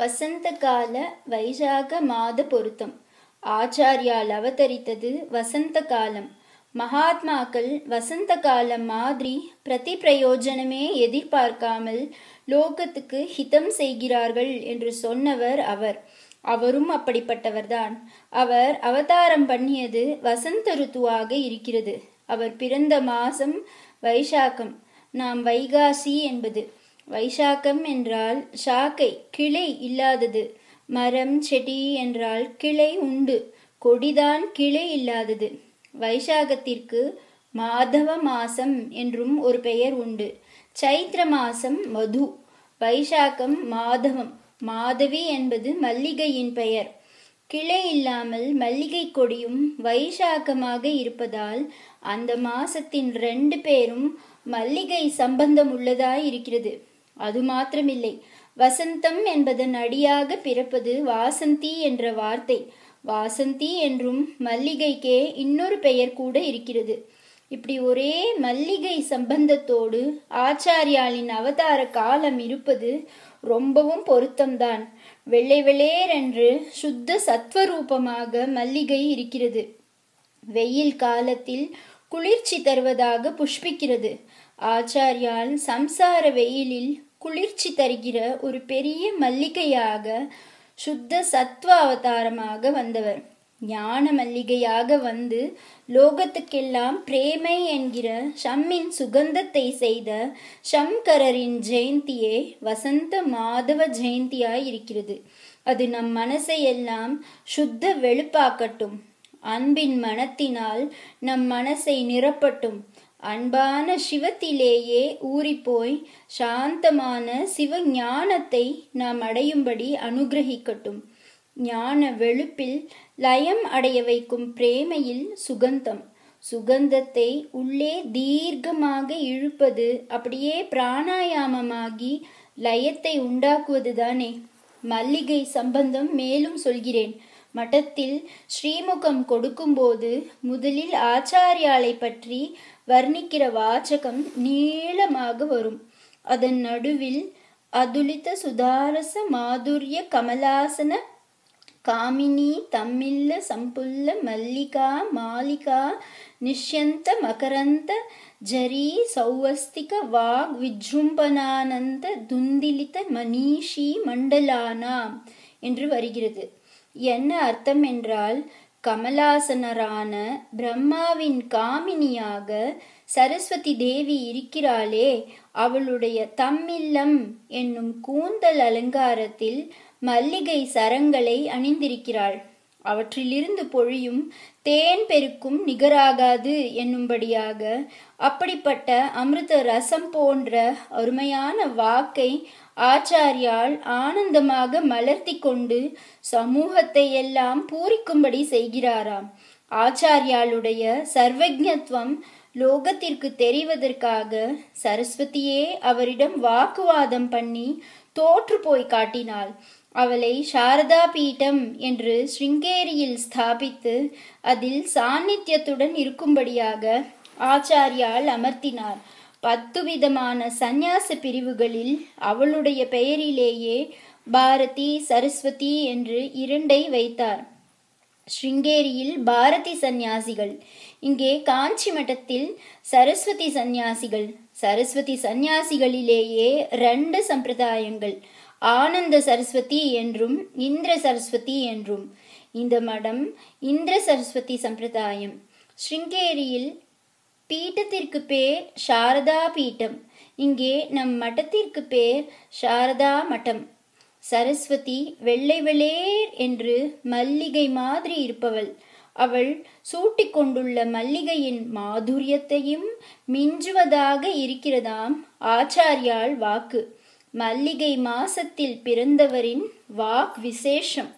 வசந்தகால வைசாக மாத பொருத்தம் ஆச்சாரியால் அவதரித்தது வசந்த காலம் மகாத்மாக்கள் வசந்த காலம் மாதிரி பிரதி பிரயோஜனமே எதிர்பார்க்காமல் லோகத்துக்கு ஹிதம் செய்கிறார்கள் என்று சொன்னவர் அவர் அவரும் அப்படிப்பட்டவர்தான் அவர் அவதாரம் பண்ணியது வசந்த ருத்துவாக இருக்கிறது அவர் பிறந்த மாசம் வைசாக்கம் நாம் வைகாசி என்பது வைசாக்கம் என்றால் சாக்கை கிளை இல்லாதது மரம் செடி என்றால் கிளை உண்டு கொடிதான் கிளை இல்லாதது வைசாகத்திற்கு மாதவ மாசம் என்றும் ஒரு பெயர் உண்டு சைத்திர மாசம் மது வைசாக்கம் மாதவம் மாதவி என்பது மல்லிகையின் பெயர் கிளை இல்லாமல் மல்லிகை கொடியும் வைசாக்கமாக இருப்பதால் அந்த மாசத்தின் ரெண்டு பேரும் மல்லிகை சம்பந்தம் உள்ளதாய் இருக்கிறது அது மாத்திரமில்லை வசந்தம் என்பதன் அடியாக பிறப்பது வாசந்தி என்ற வார்த்தை வாசந்தி என்றும் மல்லிகைக்கே இன்னொரு பெயர் கூட இருக்கிறது இப்படி ஒரே மல்லிகை சம்பந்தத்தோடு ஆச்சாரியாளின் அவதார காலம் இருப்பது ரொம்பவும் பொருத்தம்தான் வெள்ளை வெளேரென்று சுத்த சத்வரூபமாக மல்லிகை இருக்கிறது வெயில் காலத்தில் குளிர்ச்சி தருவதாக புஷ்பிக்கிறது ஆச்சாரியால் சம்சார வெயிலில் குளிர்ச்சி தருகிற ஒரு பெரிய மல்லிகையாக சுத்த சத்வ அவதாரமாக வந்தவர் ஞான மல்லிகையாக வந்து லோகத்துக்கெல்லாம் பிரேமை என்கிற ஷம்மின் சுகந்தத்தை செய்த ஷம்கரரின் ஜெயந்தியே வசந்த மாதவ ஜெயந்தியாய் இருக்கிறது அது நம் மனசை எல்லாம் சுத்த வெளுப்பாக்கட்டும் அன்பின் மனத்தினால் நம் மனசை நிரப்பட்டும் அன்பான சிவத்திலேயே ஊறிப்போய் சாந்தமான சிவ ஞானத்தை நாம் அடையும்படி அனுகிரகிக்கட்டும் ஞான வெளுப்பில் லயம் அடைய வைக்கும் பிரேமையில் சுகந்தம் சுகந்தத்தை உள்ளே தீர்க்கமாக இழுப்பது அப்படியே பிராணாயாமமாகி லயத்தை உண்டாக்குவது தானே மல்லிகை சம்பந்தம் மேலும் சொல்கிறேன் மட்டத்தில் ஸ்ரீமுகம் கொடுக்கும்போது முதலில் ஆச்சாரியாலை பற்றி வர்ணிக்கிற வாச்சகம் நீளமாக வரும் அதன் நடுவில் அதுலித சுதாரச மாதுரிய கமலாசன காமினி தம்மில்ல சம்புல்ல மல்லிகா மாலிகா நிஷ்யந்த மகரந்த ஜரி சௌவஸ்திக வாக் விஜும்பனானந்த துந்திலித மணிஷி மண்டலானாம் என்று வருகிறது என்ன அர்த்தம் என்றால் கமலாசனரான பிரம்மாவின் காமினியாக சரஸ்வதி தேவி இருக்கிறாளே அவளுடைய தம்மில்லம் என்னும் கூந்தல் அலங்காரத்தில் மல்லிகை சரங்களை அணிந்திருக்கிறாள் அவற்றிலிருந்து பொழியும் தேன் பெருக்கும் நிகராகாது என்னும்படியாக அப்படிப்பட்ட அமிர்த ரசம் போன்ற அருமையான வாக்கை ஆச்சாரியால் ஆனந்தமாக மலர்த்தி கொண்டு சமூகத்தை எல்லாம் பூரிக்கும்படி செய்கிறாராம் ஆச்சாரியாளுடைய சர்வஜத்வம் லோகத்திற்கு தெரிவதற்காக சரஸ்வதியே அவரிடம் வாக்குவாதம் பண்ணி தோற்று போய் காட்டினாள் அவளை சாரதா பீட்டம் என்று ஸ்ருங்கேரியில் ஸ்தாபித்து அதில் சாநித்தியத்துடன் இருக்கும்படியாக ஆச்சாரியால் அமர்த்தினார் பத்து விதமான சந்நியாச பிரிவுகளில் அவளுடைய பெயரிலேயே பாரதி சரஸ்வதி என்று இரண்டை வைத்தார் ஸ்ருங்கேரியில் பாரதி சந்நியாசிகள் இங்கே காஞ்சி மட்டத்தில் சரஸ்வதி சந்நியாசிகள் சரஸ்வதி சந்நியாசிகளிலேயே ரெண்டு சம்பிரதாயங்கள் ஆனந்த சரஸ்வதி என்றும் இந்திர சரஸ்வதி என்றும் இந்த மடம் இந்திர சரஸ்வதி சம்பிரதாயம் ஸ்ருங்கேரியில் பீட்டத்திற்கு பேர் சாரதா பீட்டம் இங்கே நம் மட்டத்திற்கு பேர் சாரதா மட்டம் சரஸ்வதி வெள்ளை வெளேர் என்று மல்லிகை மாதிரி இருப்பவள் அவள் சூட்டி கொண்டுள்ள மல்லிகையின் மாதுரியத்தையும் மிஞ்சுவதாக இருக்கிறதாம் ஆச்சாரியால் வாக்கு மல்லிகை மாசத்தில் பிறந்தவரின் வாக் விசேஷம்